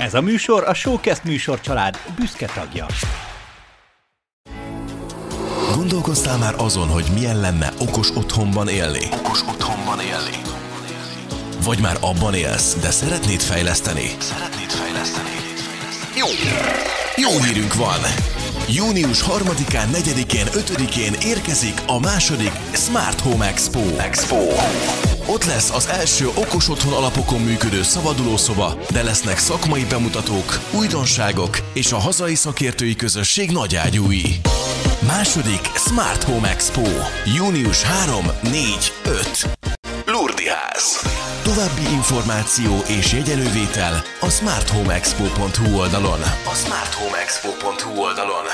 Ez a műsor a Showcast műsor család büszke tagja. Gondolkoztál már azon, hogy milyen lenne okos otthonban élni? Okos otthonban élni. Vagy már abban élsz, de szeretnéd fejleszteni? Szeretnéd fejleszteni? Jó! Jó hírünk van! Június 3-án, 4-én, 5-én érkezik a második Smart Home Expo. Expo. Ott lesz az első okos otthon alapokon működő szabadulószoba, de lesznek szakmai bemutatók, újdonságok és a hazai szakértői közösség nagy ágyúi. Második Smart Home Expo. Június 3, 4, 5. Lurdi Ház. További információ és jegyelővétel a smarthomeexpo.hu oldalon. A smarthomeexpo.hu oldalon.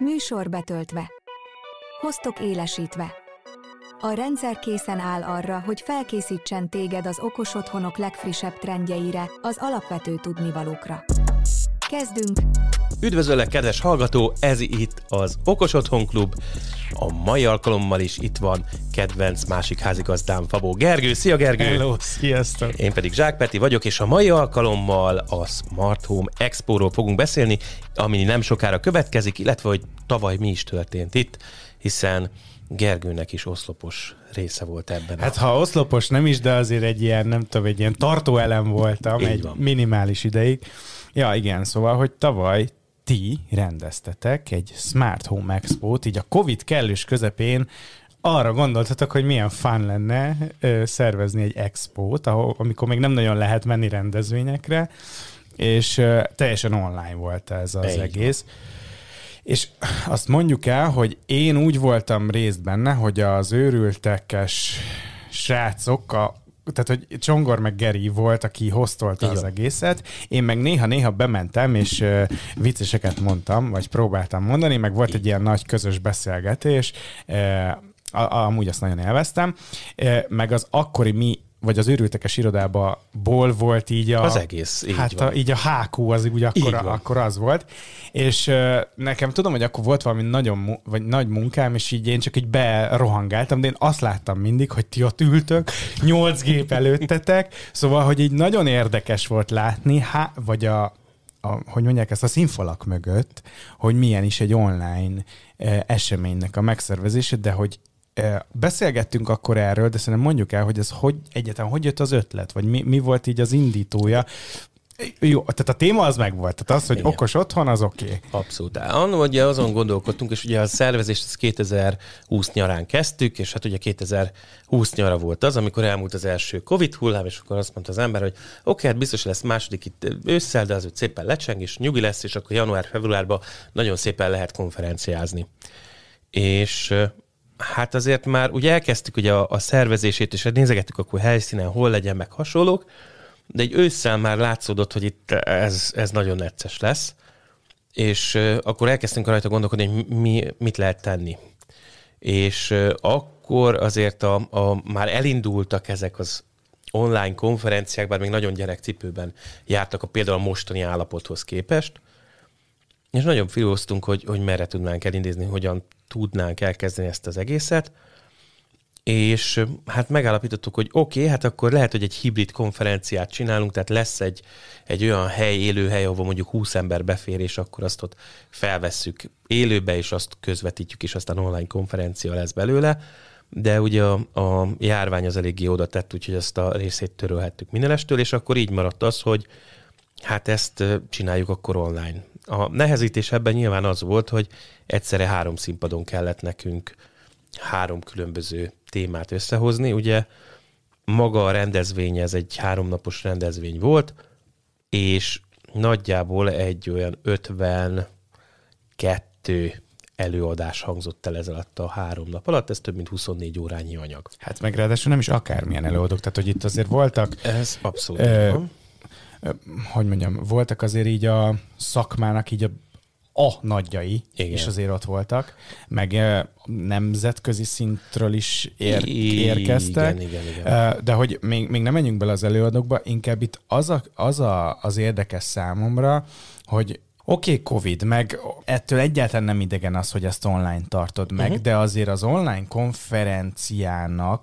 Műsor betöltve. Hoztok élesítve. A rendszer készen áll arra, hogy felkészítsen téged az okos otthonok legfrissebb trendjeire, az alapvető tudnivalókra. Kezdünk! Üdvözöllek, kedves hallgató! Ez itt az Okos Otthon Klub a mai alkalommal is itt van kedvenc másik házigazdám Fabó Gergő. Szia Gergő! Hello, sziasztok! Én pedig Zsák Peti vagyok, és a mai alkalommal a Smart Home Expo-ról fogunk beszélni, ami nem sokára következik, illetve hogy tavaly mi is történt itt, hiszen Gergőnek is oszlopos része volt ebben. Hát a... ha oszlopos nem is, de azért egy ilyen, nem tudom, egy ilyen tartóelem voltam egy minimális ideig. Ja, igen, szóval, hogy tavaly ti rendeztetek egy Smart Home Expo-t, így a Covid kellős közepén arra gondoltatok, hogy milyen fán lenne ö, szervezni egy expót, ahol, amikor még nem nagyon lehet menni rendezvényekre, és ö, teljesen online volt ez az Egy. egész. És azt mondjuk el, hogy én úgy voltam részt benne, hogy az őrültekes srácok a tehát, hogy Csongor meg Geri volt, aki hoztolta Igen. az egészet. Én meg néha-néha bementem, és uh, vicceseket mondtam, vagy próbáltam mondani, meg volt egy ilyen nagy közös beszélgetés, uh, amúgy azt nagyon élveztem, uh, meg az akkori mi vagy az őrültekes irodába ból volt így a... Az egész, így Hát van. A, így a hákú az úgy akkor, akkor az volt. És uh, nekem tudom, hogy akkor volt valami nagyon, vagy nagy munkám, és így én csak így berohangáltam, de én azt láttam mindig, hogy ti ott ültök, nyolc gép előttetek, szóval, hogy így nagyon érdekes volt látni, há, vagy a, a, hogy mondják ezt, a színfalak mögött, hogy milyen is egy online e, eseménynek a megszervezése, de hogy Beszélgettünk akkor erről, de szerintem mondjuk el, hogy ez hogy egyetem, hogy jött az ötlet, vagy mi, mi volt így az indítója. Jó, tehát a téma az meg volt, tehát az, hogy Igen. okos otthon, az oké. Okay. Abszolút. Annó ugye azon gondolkodtunk, és ugye a szervezést az 2020 nyarán kezdtük, és hát ugye 2020 nyara volt az, amikor elmúlt az első Covid hullám, és akkor azt mondta az ember, hogy oké, okay, hát biztos lesz második itt ősszel, de az úgy szépen lecseng, és nyugi lesz, és akkor január-februárban nagyon szépen lehet konferenciázni. És hát azért már ugye elkezdtük ugye a, a szervezését, és hát nézegettük akkor helyszínen, hol legyen, meg hasonlók, de egy ősszel már látszódott, hogy itt ez, ez nagyon necces lesz, és akkor elkezdtünk rajta gondolkodni, hogy mi, mit lehet tenni. És akkor azért a, a, már elindultak ezek az online konferenciák, bár még nagyon gyerekcipőben jártak a például a mostani állapothoz képest, és nagyon filóztunk, hogy, hogy merre tudnánk elindézni, hogyan tudnánk elkezdeni ezt az egészet, és hát megállapítottuk, hogy oké, okay, hát akkor lehet, hogy egy hibrid konferenciát csinálunk, tehát lesz egy, egy olyan hely, élőhely, ahol mondjuk 20 ember befér, és akkor azt ott felvesszük élőbe, és azt közvetítjük, és aztán online konferencia lesz belőle, de ugye a, a járvány az eléggé oda tett, úgyhogy ezt a részét törölhettük mindenestől, és akkor így maradt az, hogy hát ezt csináljuk akkor online a nehezítés ebben nyilván az volt, hogy egyszerre három színpadon kellett nekünk három különböző témát összehozni. Ugye maga a rendezvény, ez egy háromnapos rendezvény volt, és nagyjából egy olyan 52 előadás hangzott el ez alatt a három nap alatt, ez több mint 24 órányi anyag. Hát meg ráadásul nem is akármilyen előadók, tehát hogy itt azért voltak ez abszolút ö, hogy mondjam, voltak azért így a szakmának így a a nagyjai Igen. is azért ott voltak, meg nemzetközi szintről is ér- érkeztek. Igen, igen, igen. De hogy még, még nem menjünk bele az előadókba, inkább itt az, a, az a, az érdekes számomra, hogy Oké, okay, COVID, meg ettől egyáltalán nem idegen az, hogy ezt online tartod meg, uh-huh. de azért az online konferenciának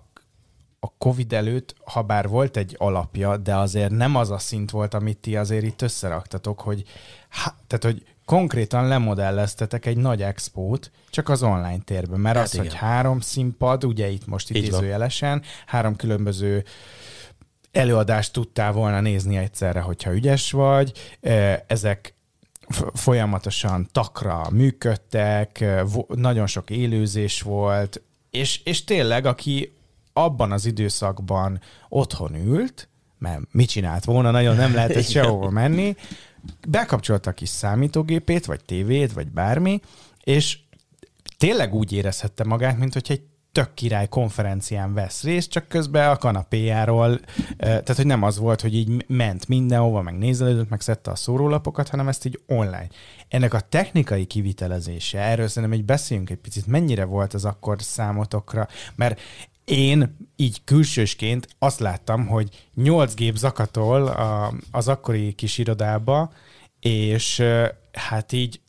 a Covid előtt, ha bár volt egy alapja, de azért nem az a szint volt, amit ti azért itt összeraktatok, hogy, há, tehát, hogy konkrétan lemodelleztetek egy nagy expót, csak az online térben, mert hát az, igen. hogy három színpad, ugye itt most idézőjelesen, három különböző előadást tudtál volna nézni egyszerre, hogyha ügyes vagy, e, ezek folyamatosan takra működtek, e, nagyon sok élőzés volt, és, és tényleg, aki abban az időszakban otthon ült, mert mit csinált volna, nagyon nem lehetett sehova menni, bekapcsolta a kis számítógépét, vagy tévét, vagy bármi, és tényleg úgy érezhette magát, mint hogy egy tök király konferencián vesz részt, csak közben a kanapéjáról, tehát hogy nem az volt, hogy így ment mindenhova, meg nézelődött, meg szedte a szórólapokat, hanem ezt így online. Ennek a technikai kivitelezése, erről szerintem egy beszéljünk egy picit, mennyire volt az akkor számotokra, mert én így külsősként azt láttam, hogy nyolc gép zakatol a, az akkori kis irodába, és hát így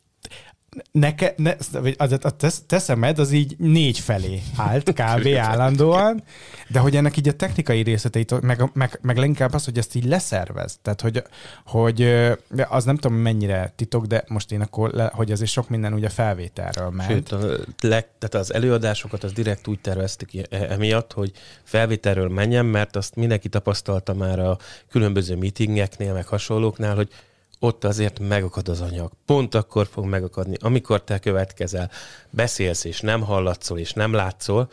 neke, ne, az, a teszemed az így négy felé állt kb. állandóan, de hogy ennek így a technikai részleteit, meg, meg, meg leginkább az, hogy ezt így leszervez. Tehát, hogy, hogy az nem tudom mennyire titok, de most én akkor, le, hogy azért sok minden ugye felvételről ment. Sőt, a le, tehát az előadásokat az direkt úgy terveztük e-, emiatt, hogy felvételről menjen, mert azt mindenki tapasztalta már a különböző meetingeknél, meg hasonlóknál, hogy ott azért megakad az anyag. Pont akkor fog megakadni, amikor te következel, beszélsz és nem hallatszol és nem látszol,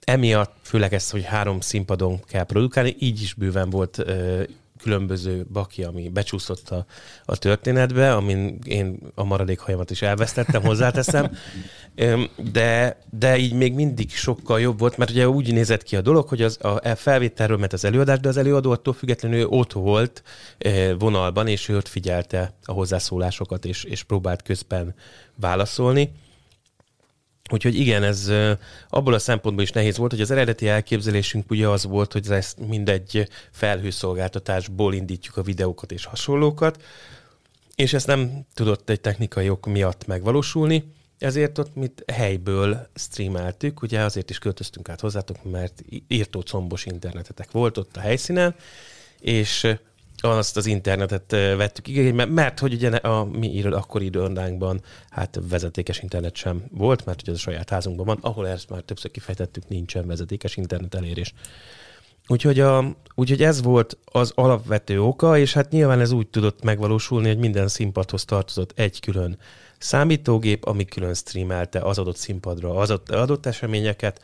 emiatt, főleg ezt, hogy három színpadon kell produkálni, így is bőven volt ö, különböző baki, ami becsúszott a, a történetbe, amin én a maradék hajamat is elvesztettem, hozzáteszem, de, de így még mindig sokkal jobb volt, mert ugye úgy nézett ki a dolog, hogy az, a felvételről ment az előadás, de az előadó attól függetlenül ott volt vonalban, és ő ott figyelte a hozzászólásokat, és, és próbált közben válaszolni. Úgyhogy igen, ez abból a szempontból is nehéz volt, hogy az eredeti elképzelésünk ugye az volt, hogy ezt mindegy felhőszolgáltatásból indítjuk a videókat és hasonlókat, és ezt nem tudott egy technikai ok miatt megvalósulni, ezért ott mit helyből streameltük, ugye azért is költöztünk át hozzátok, mert írtó combos internetetek volt ott a helyszínen, és azt az internetet vettük igénybe, mert hogy ugye a mi írod akkori időndánkban hát vezetékes internet sem volt, mert ugye az a saját házunkban van, ahol ezt már többször kifejtettük, nincsen vezetékes internet elérés. Úgyhogy, a, úgyhogy ez volt az alapvető oka, és hát nyilván ez úgy tudott megvalósulni, hogy minden színpadhoz tartozott egy külön számítógép, ami külön streamelte az adott színpadra az adott eseményeket,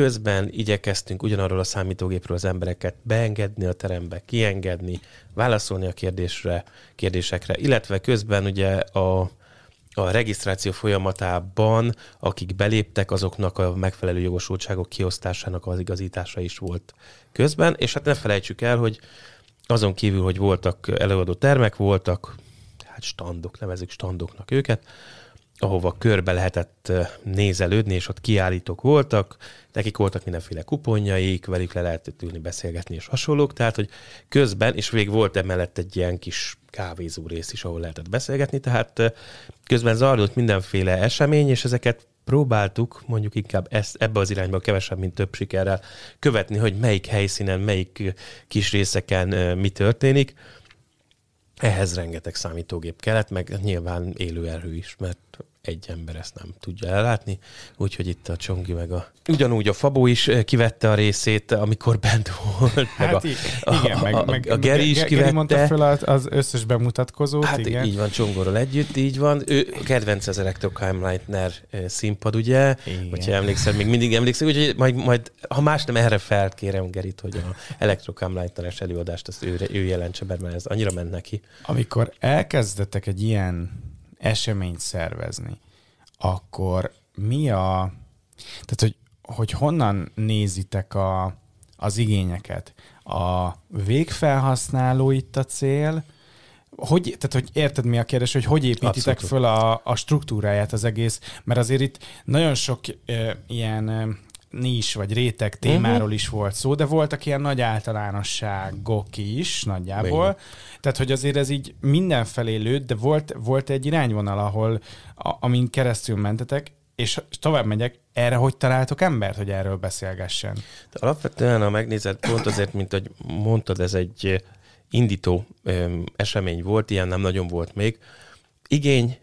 közben igyekeztünk ugyanarról a számítógépről az embereket beengedni a terembe, kiengedni, válaszolni a kérdésre, kérdésekre, illetve közben ugye a a regisztráció folyamatában, akik beléptek, azoknak a megfelelő jogosultságok kiosztásának az igazítása is volt közben, és hát ne felejtsük el, hogy azon kívül, hogy voltak előadó termek, voltak hát standok, nevezik standoknak őket, ahova körbe lehetett nézelődni, és ott kiállítók voltak, nekik voltak mindenféle kuponjaik, velük le lehetett ülni, beszélgetni és hasonlók, tehát hogy közben, és végig volt emellett egy ilyen kis kávézó rész is, ahol lehetett beszélgetni, tehát közben zajlott mindenféle esemény, és ezeket próbáltuk mondjuk inkább ezt, ebbe az irányba kevesebb, mint több sikerrel követni, hogy melyik helyszínen, melyik kis részeken mi történik. Ehhez rengeteg számítógép kellett, meg nyilván élő erő is, mert egy ember ezt nem tudja ellátni, úgyhogy itt a Csongi meg a... Ugyanúgy a Fabó is eh, kivette a részét, amikor bent volt, hát meg, a, igen, a, meg, a, meg, a Geri is kivette. Geri mondta fel az összes bemutatkozót, hát igen. így van, Csongorral együtt, így van. Ő kedvenc az Electro Heimleitner eh, színpad, ugye? Igen. Hogyha emlékszel még mindig emlékszem, úgyhogy majd, majd ha más nem erre felkérem Gerit, hogy a Electro Heimleitneres előadást azt ő, ő jelentse be, mert ez annyira ment neki. Amikor elkezdettek egy ilyen eseményt szervezni, akkor mi a... Tehát, hogy, hogy honnan nézitek a, az igényeket? A végfelhasználó itt a cél, hogy, tehát, hogy érted mi a kérdés, hogy hogy építitek Abszolút. föl a, a struktúráját az egész, mert azért itt nagyon sok e, ilyen nis vagy réteg mhm. témáról is volt szó, de voltak ilyen nagy általánosságok is nagyjából. Igen. Tehát, hogy azért ez így mindenfelé lőtt, de volt, volt egy irányvonal, ahol a, amin keresztül mentetek, és tovább megyek, erre hogy találtok embert, hogy erről beszélgessen? De alapvetően, ha megnézed, pont azért, mint hogy mondtad, ez egy eh, indító esemény volt, ilyen nem nagyon volt még. Igény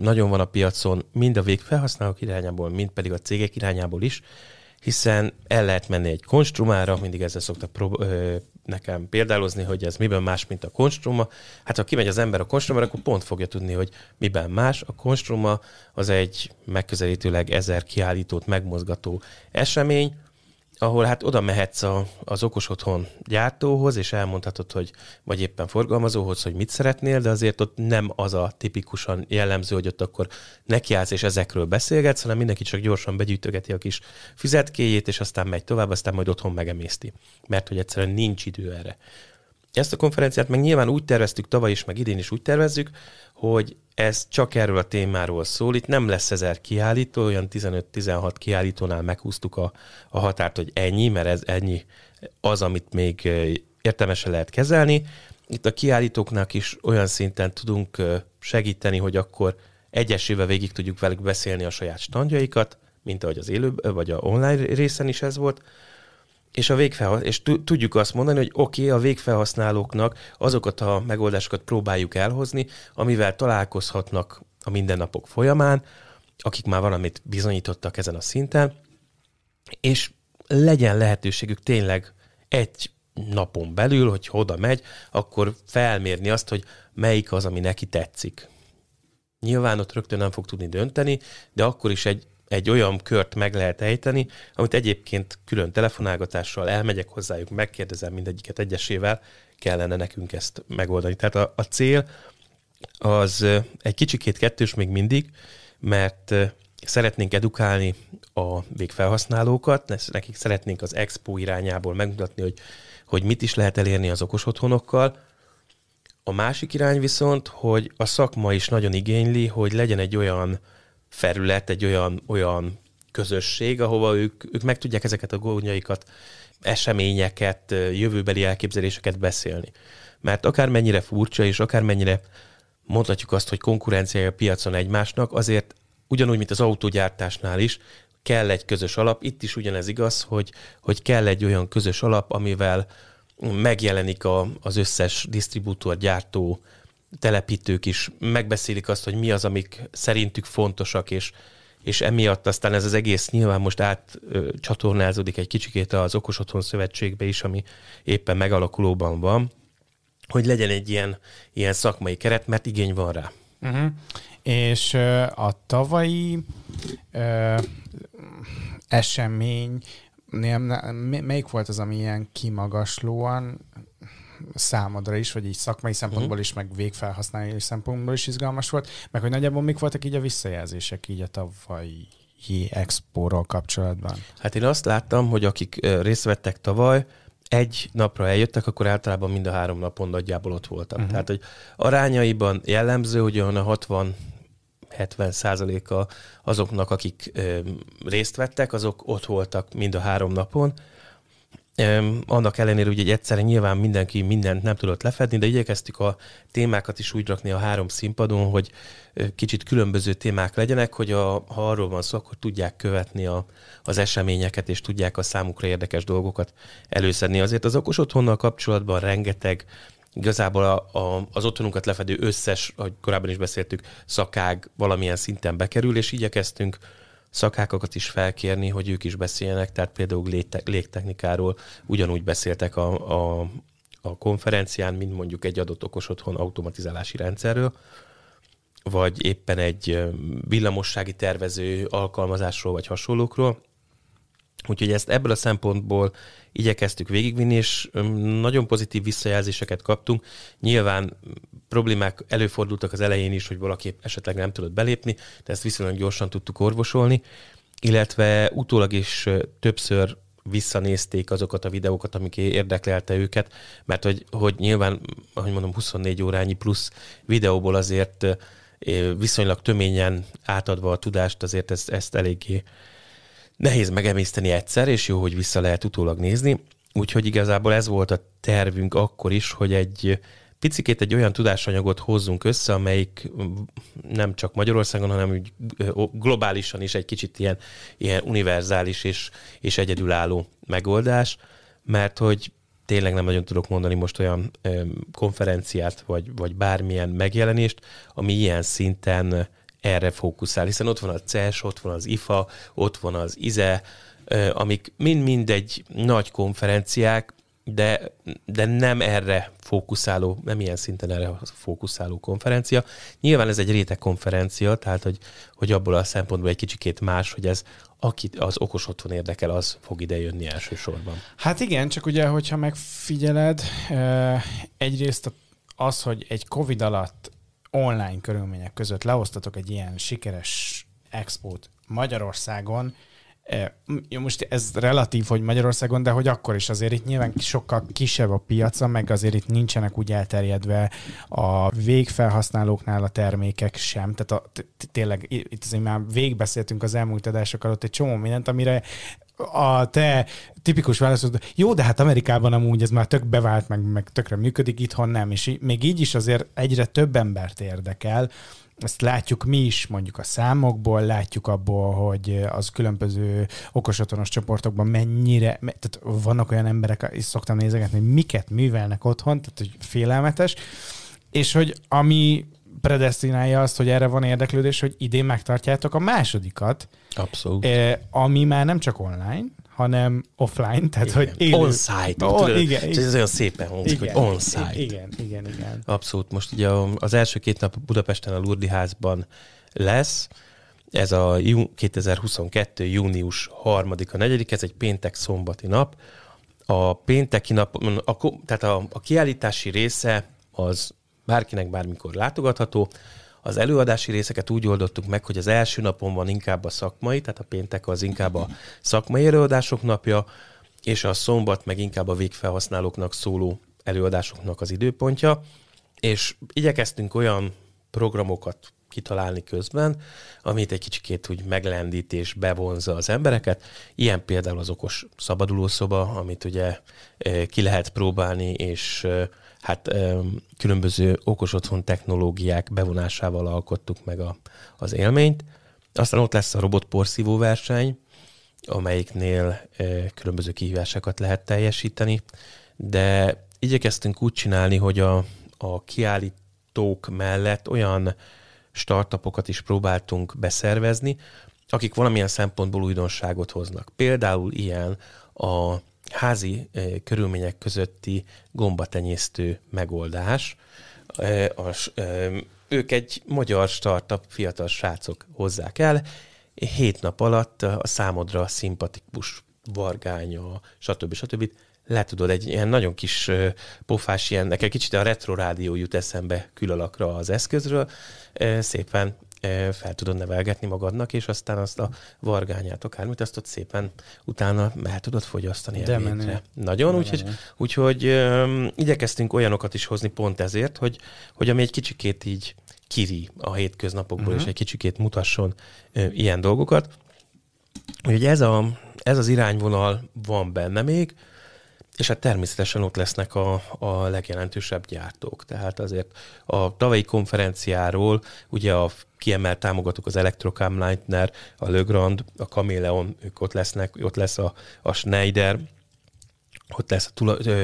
nagyon van a piacon, mind a végfelhasználók irányából, mind pedig a cégek irányából is, hiszen el lehet menni egy konstrumára, mindig ezzel szoktak prób- ö, nekem példálozni, hogy ez miben más, mint a konstruma. Hát ha kimegy az ember a konstrumára, akkor pont fogja tudni, hogy miben más. A konstruma az egy megközelítőleg ezer kiállítót megmozgató esemény, ahol hát oda mehetsz a, az okos otthon gyártóhoz, és elmondhatod, hogy vagy éppen forgalmazóhoz, hogy mit szeretnél, de azért ott nem az a tipikusan jellemző, hogy ott akkor nekiállsz és ezekről beszélgetsz, hanem mindenki csak gyorsan begyűjtögeti a kis füzetkéjét, és aztán megy tovább, aztán majd otthon megemészti. Mert hogy egyszerűen nincs idő erre. Ezt a konferenciát meg nyilván úgy terveztük tavaly is, meg idén is úgy tervezzük, hogy ez csak erről a témáról szól. Itt nem lesz ezer kiállító, olyan 15-16 kiállítónál meghúztuk a, a határt, hogy ennyi, mert ez ennyi az, amit még értelmesen lehet kezelni. Itt a kiállítóknak is olyan szinten tudunk segíteni, hogy akkor egyesével végig tudjuk velük beszélni a saját standjaikat, mint ahogy az élő vagy a online részen is ez volt, és, a végfelhasz... és tudjuk azt mondani, hogy oké, okay, a végfelhasználóknak azokat a megoldásokat próbáljuk elhozni, amivel találkozhatnak a mindennapok folyamán, akik már valamit bizonyítottak ezen a szinten, és legyen lehetőségük tényleg egy napon belül, hogy oda megy, akkor felmérni azt, hogy melyik az, ami neki tetszik. Nyilván ott rögtön nem fog tudni dönteni, de akkor is egy egy olyan kört meg lehet ejteni, amit egyébként külön telefonálgatással elmegyek hozzájuk, megkérdezem mindegyiket egyesével, kellene nekünk ezt megoldani. Tehát a, a cél az egy kicsikét kettős még mindig, mert szeretnénk edukálni a végfelhasználókat, nekik szeretnénk az expo irányából megmutatni, hogy, hogy mit is lehet elérni az okos otthonokkal. A másik irány viszont, hogy a szakma is nagyon igényli, hogy legyen egy olyan felület, egy olyan, olyan közösség, ahova ők, ők meg tudják ezeket a gondjaikat, eseményeket, jövőbeli elképzeléseket beszélni. Mert akármennyire furcsa, és akármennyire mondhatjuk azt, hogy konkurenciája a piacon egymásnak, azért ugyanúgy, mint az autógyártásnál is, kell egy közös alap. Itt is ugyanez igaz, hogy, hogy kell egy olyan közös alap, amivel megjelenik a, az összes disztribútor, gyártó, telepítők is megbeszélik azt, hogy mi az, amik szerintük fontosak, és, és emiatt aztán ez az egész nyilván most átcsatornázódik egy kicsikét az Okos Otthon Szövetségbe is, ami éppen megalakulóban van, hogy legyen egy ilyen, ilyen szakmai keret, mert igény van rá. Uh-huh. És a tavalyi uh, esemény, nem, melyik volt az, ami ilyen kimagaslóan számodra is, vagy így szakmai szempontból mhm. is, meg végfelhasználói szempontból is izgalmas volt, meg hogy nagyjából mik voltak így a visszajelzések így a tavalyi expóról kapcsolatban? Hát én azt láttam, hogy akik részt vettek tavaly, egy napra eljöttek, akkor általában mind a három napon nagyjából ott voltak. Uh-huh. Tehát, hogy arányaiban jellemző, hogy olyan a 60 70 százaléka azoknak, akik ö, részt vettek, azok ott voltak mind a három napon, annak ellenére, hogy egyszerre nyilván mindenki mindent nem tudott lefedni, de igyekeztük a témákat is úgy rakni a három színpadon, hogy kicsit különböző témák legyenek, hogy a, ha arról van szó, akkor tudják követni a, az eseményeket, és tudják a számukra érdekes dolgokat előszedni. Azért az okos otthonnal kapcsolatban rengeteg igazából a, a, az otthonunkat lefedő összes, ahogy korábban is beszéltük, szakág valamilyen szinten bekerül, és igyekeztünk szakákokat is felkérni, hogy ők is beszéljenek, tehát például légtechnikáról ugyanúgy beszéltek a, a, a konferencián, mint mondjuk egy adott okos otthon automatizálási rendszerről, vagy éppen egy villamossági tervező alkalmazásról, vagy hasonlókról, Úgyhogy ezt ebből a szempontból igyekeztük végigvinni, és nagyon pozitív visszajelzéseket kaptunk. Nyilván problémák előfordultak az elején is, hogy valaki esetleg nem tudott belépni, de ezt viszonylag gyorsan tudtuk orvosolni, illetve utólag is többször visszanézték azokat a videókat, amik érdeklelte őket, mert hogy, hogy nyilván, ahogy mondom, 24 órányi plusz videóból azért viszonylag töményen átadva a tudást, azért ezt, ezt eléggé nehéz megemészteni egyszer, és jó, hogy vissza lehet utólag nézni. Úgyhogy igazából ez volt a tervünk akkor is, hogy egy picikét egy olyan tudásanyagot hozzunk össze, amelyik nem csak Magyarországon, hanem úgy globálisan is egy kicsit ilyen, ilyen univerzális és, és egyedülálló megoldás, mert hogy tényleg nem nagyon tudok mondani most olyan konferenciát, vagy, vagy bármilyen megjelenést, ami ilyen szinten erre fókuszál, hiszen ott van a CES, ott van az IFA, ott van az IZE, amik mind-mind egy nagy konferenciák, de, de nem erre fókuszáló, nem ilyen szinten erre fókuszáló konferencia. Nyilván ez egy réteg konferencia, tehát hogy, hogy abból a szempontból egy kicsikét más, hogy ez akit az okos otthon érdekel, az fog ide jönni elsősorban. Hát igen, csak ugye, hogyha megfigyeled, egyrészt az, hogy egy Covid alatt online körülmények között lehoztatok egy ilyen sikeres expót Magyarországon, e, jó, most ez relatív, hogy Magyarországon, de hogy akkor is azért itt nyilván sokkal kisebb a piaca, meg azért itt nincsenek úgy elterjedve a végfelhasználóknál a termékek sem. Tehát a, tényleg itt azért már végbeszéltünk az elmúlt adások alatt egy csomó mindent, amire a te tipikus válaszod, jó, de hát Amerikában amúgy ez már tök bevált, meg, meg tökre működik, itthon nem, és még így is azért egyre több embert érdekel, ezt látjuk mi is mondjuk a számokból, látjuk abból, hogy az különböző okosatonos csoportokban mennyire, tehát vannak olyan emberek, és szoktam nézegetni, hogy miket művelnek otthon, tehát hogy félelmetes, és hogy ami predestinálja azt, hogy erre van érdeklődés, hogy idén megtartjátok a másodikat. Abszolút. Eh, ami már nem csak online, hanem offline, tehát igen. hogy élő. On-site. Oh, igen, igen. Ez olyan szépen hangzik, hogy on-site. Igen, igen, igen. Abszolút. Most ugye az első két nap Budapesten a Lurdi házban lesz, ez a 2022. június 3-a, 4 ez egy péntek-szombati nap. A pénteki nap, a, tehát a, a kiállítási része az bárkinek bármikor látogatható. Az előadási részeket úgy oldottuk meg, hogy az első napon van inkább a szakmai, tehát a péntek az inkább a szakmai előadások napja, és a szombat meg inkább a végfelhasználóknak szóló előadásoknak az időpontja, és igyekeztünk olyan programokat kitalálni közben, amit egy kicsikét úgy meglendít és bevonza az embereket. Ilyen például az okos szabadulószoba, amit ugye eh, ki lehet próbálni, és eh, hát különböző okos otthon technológiák bevonásával alkottuk meg a, az élményt. Aztán ott lesz a porszívó verseny, amelyiknél eh, különböző kihívásokat lehet teljesíteni, de igyekeztünk úgy csinálni, hogy a, a kiállítók mellett olyan startupokat is próbáltunk beszervezni, akik valamilyen szempontból újdonságot hoznak. Például ilyen a házi körülmények közötti gombatenyésztő megoldás. Ők egy magyar startup fiatal srácok hozzák el, hét nap alatt a számodra szimpatikus vargánya, stb. stb. Le tudod, egy ilyen nagyon kis pofás, ilyen, nekem kicsit a retro rádió jut eszembe külalakra az eszközről, szépen fel tudod nevelgetni magadnak, és aztán azt a vargányát, akármit, azt ott szépen utána el tudod fogyasztani De menő. Nagyon, úgyhogy, úgy, um, igyekeztünk olyanokat is hozni pont ezért, hogy, hogy ami egy kicsikét így kiri a hétköznapokból, uh-huh. és mhm. egy kicsikét mutasson ö, ilyen dolgokat. Úgyhogy ez, a, ez az irányvonal van benne még, és hát természetesen ott lesznek a, a legjelentősebb gyártók. Tehát azért a tavalyi konferenciáról ugye a kiemelt támogatók az Electrocam Leitner, a Legrand, a Kameleon, ők ott lesznek, ott lesz a, a Schneider, ott lesz a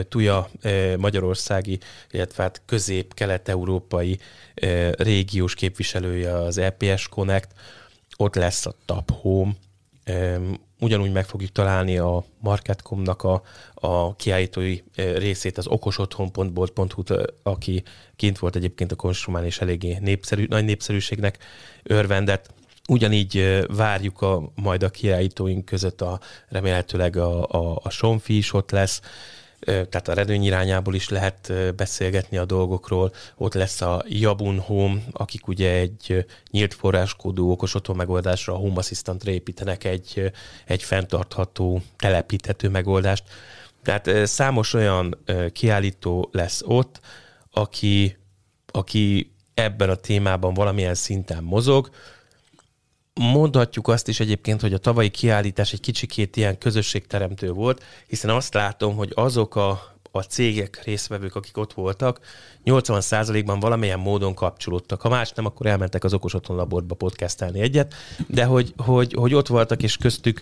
Tuja magyarországi, illetve hát közép-kelet-európai régiós képviselője az EPS Connect, ott lesz a Tap Home, ugyanúgy meg fogjuk találni a Market.com-nak a, a kiállítói részét, az okosotthon.bolt.hu-t, aki kint volt egyébként a Konstrumán, és eléggé népszerű, nagy népszerűségnek örvendett. Ugyanígy várjuk a, majd a kiállítóink között a, remélhetőleg a, a, a Sonfi is ott lesz, tehát a redőny irányából is lehet beszélgetni a dolgokról. Ott lesz a Jabun Home, akik ugye egy nyílt forráskódú okos otthon megoldásra a Home assistant építenek egy, egy fenntartható, telepíthető megoldást. Tehát számos olyan kiállító lesz ott, aki, aki ebben a témában valamilyen szinten mozog, Mondhatjuk azt is egyébként, hogy a tavalyi kiállítás egy kicsikét ilyen közösségteremtő volt, hiszen azt látom, hogy azok a a cégek részvevők, akik ott voltak, 80%-ban valamilyen módon kapcsolódtak. Ha más nem, akkor elmentek az Okos Otthon Laborba podcastelni egyet, de hogy, hogy, hogy ott voltak, és köztük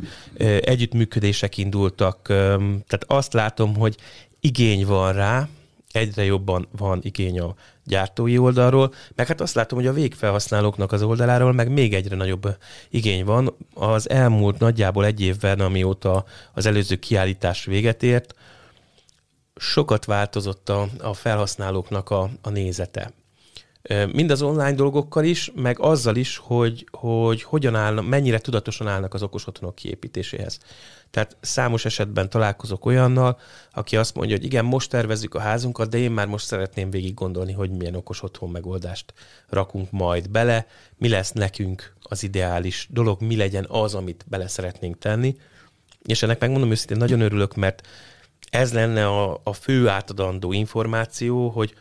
együttműködések indultak. Tehát azt látom, hogy igény van rá, egyre jobban van igény a gyártói oldalról, meg hát azt látom, hogy a végfelhasználóknak az oldaláról meg még egyre nagyobb igény van. Az elmúlt nagyjából egy évben, amióta az előző kiállítás véget ért, sokat változott a, a felhasználóknak a, a nézete. Mind az online dolgokkal is, meg azzal is, hogy, hogy hogyan állnak, mennyire tudatosan állnak az okos otthonok kiépítéséhez. Tehát számos esetben találkozok olyannal, aki azt mondja, hogy igen, most tervezzük a házunkat, de én már most szeretném végig gondolni, hogy milyen okos otthon megoldást rakunk majd bele, mi lesz nekünk az ideális dolog, mi legyen az, amit bele szeretnénk tenni. És ennek megmondom őszintén, nagyon örülök, mert ez lenne a, a fő átadandó információ, hogy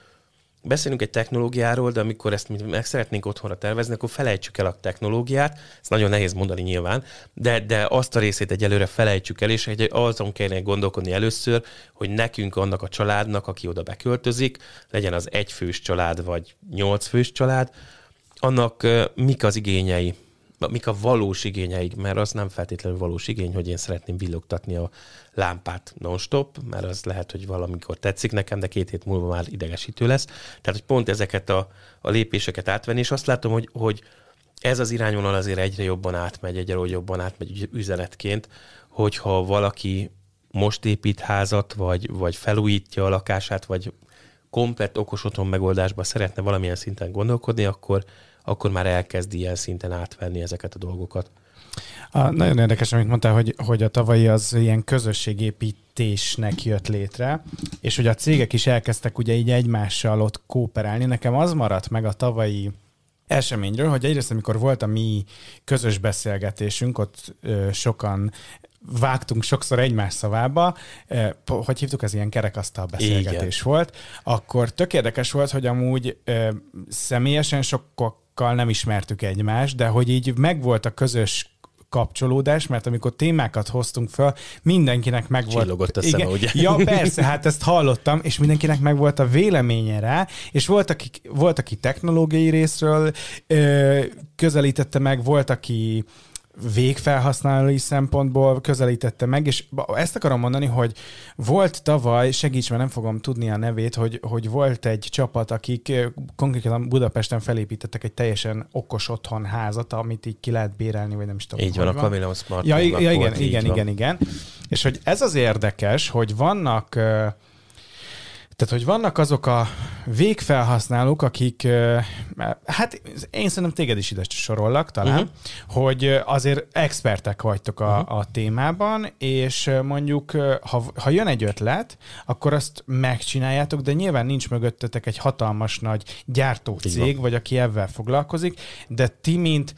beszélünk egy technológiáról, de amikor ezt mi meg szeretnénk otthonra tervezni, akkor felejtsük el a technológiát, Ez nagyon nehéz mondani nyilván, de, de azt a részét egyelőre felejtsük el, és egy, azon kellene gondolkodni először, hogy nekünk, annak a családnak, aki oda beköltözik, legyen az egyfős család, vagy nyolcfős család, annak mik az igényei, mik a valós igényeik, mert az nem feltétlenül valós igény, hogy én szeretném villogtatni a lámpát non-stop, mert az lehet, hogy valamikor tetszik nekem, de két hét múlva már idegesítő lesz. Tehát, hogy pont ezeket a, a lépéseket átvenni, és azt látom, hogy, hogy ez az irányvonal azért egyre jobban átmegy, egyre jobban átmegy üzenetként, hogyha valaki most épít házat, vagy, vagy felújítja a lakását, vagy komplet okos otthon megoldásba szeretne valamilyen szinten gondolkodni, akkor akkor már elkezd ilyen szinten átvenni ezeket a dolgokat. A, nagyon érdekes, amit mondtál, hogy, hogy a tavalyi az ilyen közösségépítésnek jött létre, és hogy a cégek is elkezdtek ugye így egymással ott kooperálni. Nekem az maradt meg a tavalyi eseményről, hogy egyrészt amikor volt a mi közös beszélgetésünk, ott ö, sokan vágtunk sokszor egymás szavába, eh, hogy hívtuk, ez ilyen kerekasztal beszélgetés Igen. volt, akkor tök érdekes volt, hogy amúgy ö, személyesen sokkal sokkal nem ismertük egymást, de hogy így megvolt a közös kapcsolódás, mert amikor témákat hoztunk föl, mindenkinek megvolt... Csillogott a szeme, igen, ugye? Ja, persze, hát ezt hallottam, és mindenkinek megvolt a véleménye rá, és volt, aki, volt, aki technológiai részről közelítette meg, volt, aki végfelhasználói szempontból közelítette meg, és ezt akarom mondani, hogy volt tavaly, segíts, mert nem fogom tudni a nevét, hogy, hogy volt egy csapat, akik konkrétan Budapesten felépítettek egy teljesen okos otthon házat, amit így ki lehet bérelni, vagy nem is tudom. Így van, a Camilla Smart. Ja, ja igen, igen, igen, igen, igen. És hogy ez az érdekes, hogy vannak uh, tehát, hogy vannak azok a végfelhasználók, akik, hát én szerintem téged is ide sorollak talán, uh-huh. hogy azért expertek vagytok a, uh-huh. a témában, és mondjuk, ha, ha jön egy ötlet, akkor azt megcsináljátok, de nyilván nincs mögöttetek egy hatalmas nagy gyártócég, vagy aki ebben foglalkozik, de ti, mint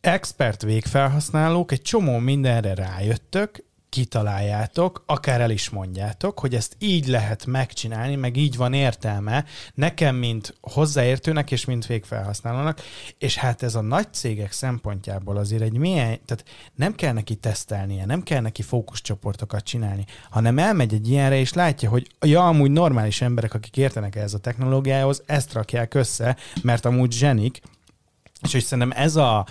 expert végfelhasználók egy csomó mindenre rájöttök, kitaláljátok, akár el is mondjátok, hogy ezt így lehet megcsinálni, meg így van értelme nekem, mint hozzáértőnek és mint végfelhasználónak, és hát ez a nagy cégek szempontjából azért egy milyen, tehát nem kell neki tesztelnie, nem kell neki fókuszcsoportokat csinálni, hanem elmegy egy ilyenre, és látja, hogy ja, amúgy normális emberek, akik értenek ehhez a technológiához, ezt rakják össze, mert amúgy zsenik, és hogy szerintem ez a,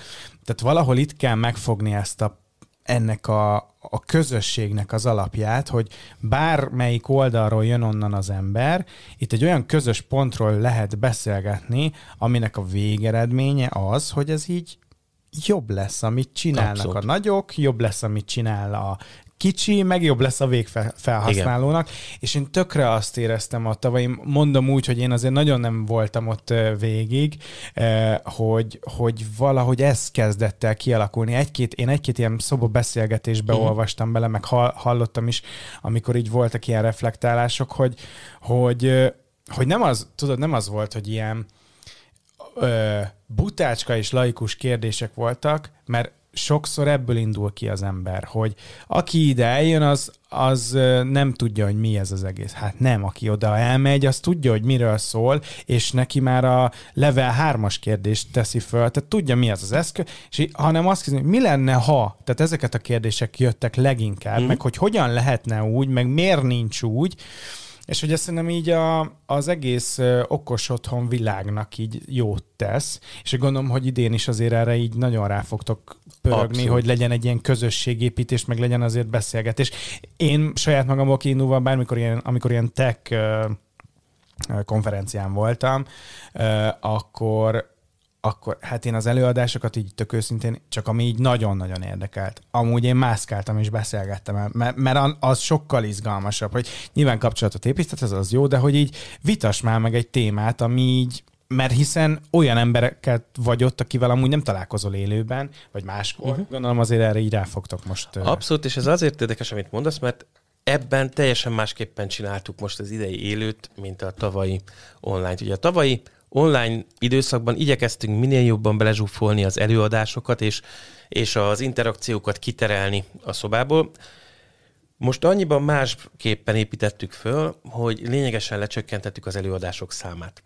tehát valahol itt kell megfogni ezt a ennek a, a közösségnek az alapját, hogy bármelyik oldalról jön onnan az ember, itt egy olyan közös pontról lehet beszélgetni, aminek a végeredménye az, hogy ez így jobb lesz, amit csinálnak Abszolút. a nagyok, jobb lesz, amit csinál a kicsi, meg jobb lesz a végfelhasználónak. Igen. És én tökre azt éreztem a tavaly, mondom úgy, hogy én azért nagyon nem voltam ott végig, hogy, hogy valahogy ez kezdett el kialakulni. Egy-két, én egy-két ilyen szoba beszélgetésbe uh-huh. olvastam bele, meg hallottam is, amikor így voltak ilyen reflektálások, hogy, hogy, hogy nem az, tudod, nem az volt, hogy ilyen ö, butácska és laikus kérdések voltak, mert sokszor ebből indul ki az ember, hogy aki ide eljön, az, az nem tudja, hogy mi ez az egész. Hát nem, aki oda elmegy, az tudja, hogy miről szól, és neki már a level 3-as kérdést teszi föl, tehát tudja, mi az az eszköz, és hanem azt kérdezi, mi lenne, ha? Tehát ezeket a kérdések jöttek leginkább, mm. meg hogy hogyan lehetne úgy, meg miért nincs úgy, és hogy ezt szerintem így a, az egész okos otthon világnak így jót tesz, és gondolom, hogy idén is azért erre így nagyon rá fogtok pörögni, Abszolút. hogy legyen egy ilyen közösségépítés, meg legyen azért beszélgetés. Én saját magamból kiindulva, bármikor ilyen, amikor ilyen tech konferencián voltam, akkor akkor hát én az előadásokat így tök őszintén, csak ami így nagyon-nagyon érdekelt. Amúgy én mászkáltam és beszélgettem, mert, mert az sokkal izgalmasabb, hogy nyilván kapcsolatot épített, ez az jó, de hogy így vitas már meg egy témát, ami így mert hiszen olyan embereket vagy ott, akivel amúgy nem találkozol élőben, vagy máskor. Uh-huh. Gondolom azért erre így ráfogtok most. Abszolút, és ez azért érdekes, amit mondasz, mert ebben teljesen másképpen csináltuk most az idei élőt, mint a tavalyi online. Ugye a tavalyi online időszakban igyekeztünk minél jobban belezsúfolni az előadásokat, és, és az interakciókat kiterelni a szobából. Most annyiban másképpen építettük föl, hogy lényegesen lecsökkentettük az előadások számát.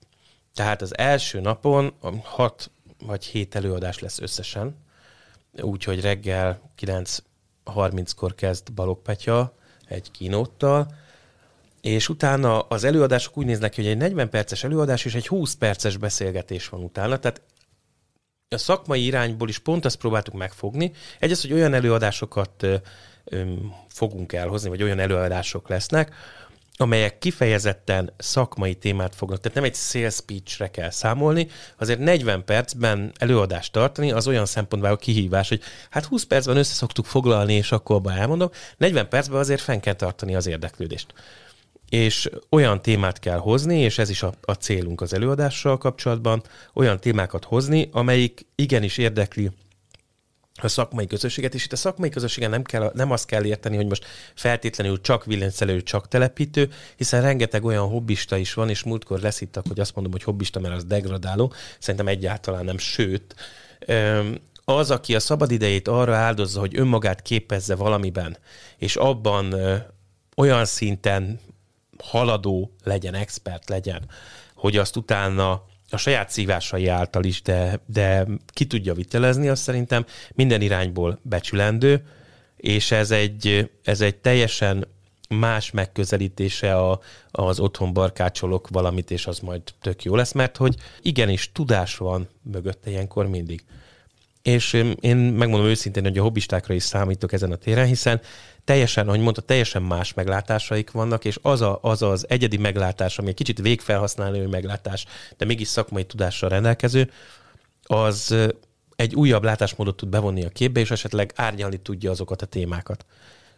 Tehát az első napon hat vagy hét előadás lesz összesen, úgyhogy reggel 9.30-kor kezd Balogh Petya egy kínóttal, és utána az előadások úgy néznek ki, hogy egy 40 perces előadás és egy 20 perces beszélgetés van utána, tehát a szakmai irányból is pont ezt próbáltuk megfogni. Egyrészt, hogy olyan előadásokat fogunk elhozni, vagy olyan előadások lesznek, amelyek kifejezetten szakmai témát fognak, tehát nem egy sales speech-re kell számolni, azért 40 percben előadást tartani az olyan szempontból a kihívás, hogy hát 20 percben össze szoktuk foglalni, és akkor abban elmondom, 40 percben azért fenn kell tartani az érdeklődést. És olyan témát kell hozni, és ez is a, a célunk az előadással kapcsolatban, olyan témákat hozni, amelyik igenis érdekli a szakmai közösséget, és itt a szakmai közösséget nem, kell, nem azt kell érteni, hogy most feltétlenül csak villanyszelő, csak telepítő, hiszen rengeteg olyan hobbista is van, és múltkor leszittak, hogy azt mondom, hogy hobbista, mert az degradáló, szerintem egyáltalán nem, sőt, az, aki a szabadidejét arra áldozza, hogy önmagát képezze valamiben, és abban olyan szinten haladó legyen, expert legyen, hogy azt utána a saját szívásai által is, de, de ki tudja vitelezni, azt szerintem minden irányból becsülendő, és ez egy, ez egy teljesen más megközelítése a, az otthon barkácsolok valamit, és az majd tök jó lesz, mert hogy igenis tudás van mögötte ilyenkor mindig és én megmondom őszintén, hogy a hobbistákra is számítok ezen a téren, hiszen teljesen, ahogy mondta, teljesen más meglátásaik vannak, és az, a, az az egyedi meglátás, ami egy kicsit végfelhasználó meglátás, de mégis szakmai tudással rendelkező, az egy újabb látásmódot tud bevonni a képbe, és esetleg árnyalni tudja azokat a témákat.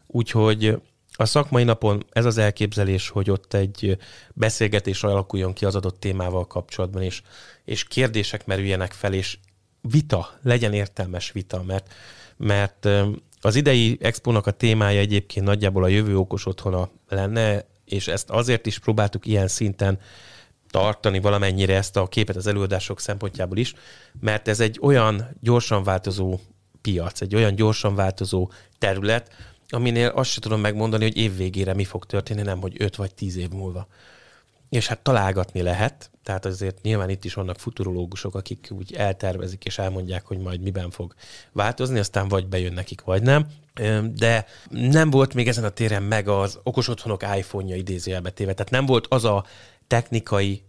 Úgyhogy a szakmai napon ez az elképzelés, hogy ott egy beszélgetés alakuljon ki az adott témával kapcsolatban, és, és kérdések merüljenek fel, és vita, legyen értelmes vita, mert, mert az idei expónak a témája egyébként nagyjából a jövő okos otthona lenne, és ezt azért is próbáltuk ilyen szinten tartani valamennyire ezt a képet az előadások szempontjából is, mert ez egy olyan gyorsan változó piac, egy olyan gyorsan változó terület, aminél azt sem tudom megmondani, hogy évvégére mi fog történni, nem hogy 5 vagy 10 év múlva és hát találgatni lehet, tehát azért nyilván itt is vannak futurológusok, akik úgy eltervezik és elmondják, hogy majd miben fog változni, aztán vagy bejön nekik, vagy nem. De nem volt még ezen a téren meg az okos otthonok iPhone-ja idézőjelbe téve, tehát nem volt az a technikai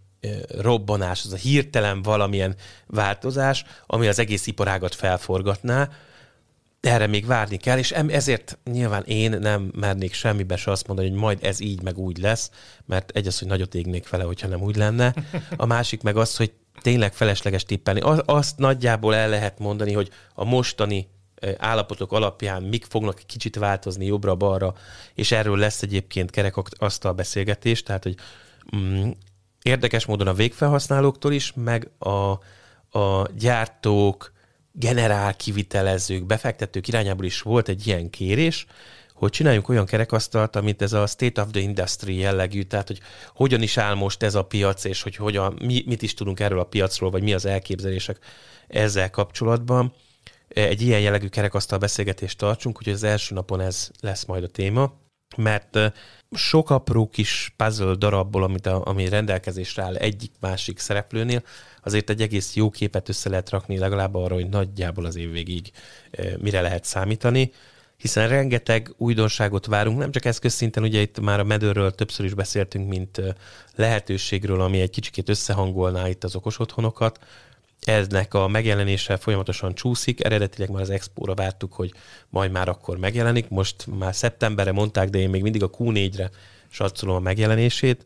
robbanás, az a hirtelen valamilyen változás, ami az egész iparágat felforgatná, erre még várni kell, és ezért nyilván én nem mernék semmibe se azt mondani, hogy majd ez így meg úgy lesz, mert egy az, hogy nagyot égnék vele, hogyha nem úgy lenne, a másik meg az, hogy tényleg felesleges tippelni. Azt nagyjából el lehet mondani, hogy a mostani állapotok alapján mik fognak kicsit változni jobbra-balra, és erről lesz egyébként kerek asztal beszélgetés, tehát hogy mm, érdekes módon a végfelhasználóktól is, meg a, a gyártók, generál kivitelezők, befektetők irányából is volt egy ilyen kérés, hogy csináljunk olyan kerekasztalt, amit ez a State of the Industry jellegű, tehát hogy hogyan is áll most ez a piac, és hogy hogyan, mi, mit is tudunk erről a piacról, vagy mi az elképzelések ezzel kapcsolatban. Egy ilyen jellegű kerekasztal beszélgetést tartsunk, hogy az első napon ez lesz majd a téma, mert sok apró kis puzzle darabból, amit a, ami rendelkezésre áll egyik-másik szereplőnél, azért egy egész jó képet össze lehet rakni legalább arra, hogy nagyjából az év végig mire lehet számítani hiszen rengeteg újdonságot várunk, nem csak eszközszinten, ugye itt már a medőről többször is beszéltünk, mint lehetőségről, ami egy kicsikét összehangolná itt az okos otthonokat. Eznek a megjelenése folyamatosan csúszik, eredetileg már az expóra vártuk, hogy majd már akkor megjelenik, most már szeptemberre mondták, de én még mindig a Q4-re satszolom a megjelenését.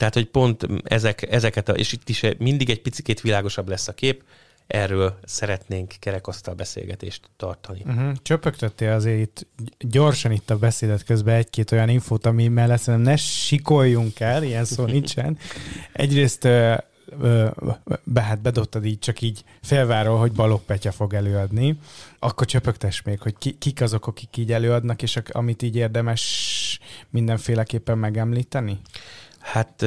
Tehát, hogy pont ezek, ezeket, a, és itt is mindig egy picit világosabb lesz a kép, erről szeretnénk kerekasztal beszélgetést tartani. Uh-huh. Mhm. Csöpögtöttél azért itt gyorsan itt a beszédet közben egy-két olyan infót, ami mellett szerintem ne sikoljunk el, ilyen szó nincsen. Egyrészt ö, ö, be, hát bedobtad így csak így felváról, hogy Balogh Petya fog előadni, akkor csöpögtes még, hogy ki, kik azok, akik így előadnak, és ak, amit így érdemes mindenféleképpen megemlíteni? Hát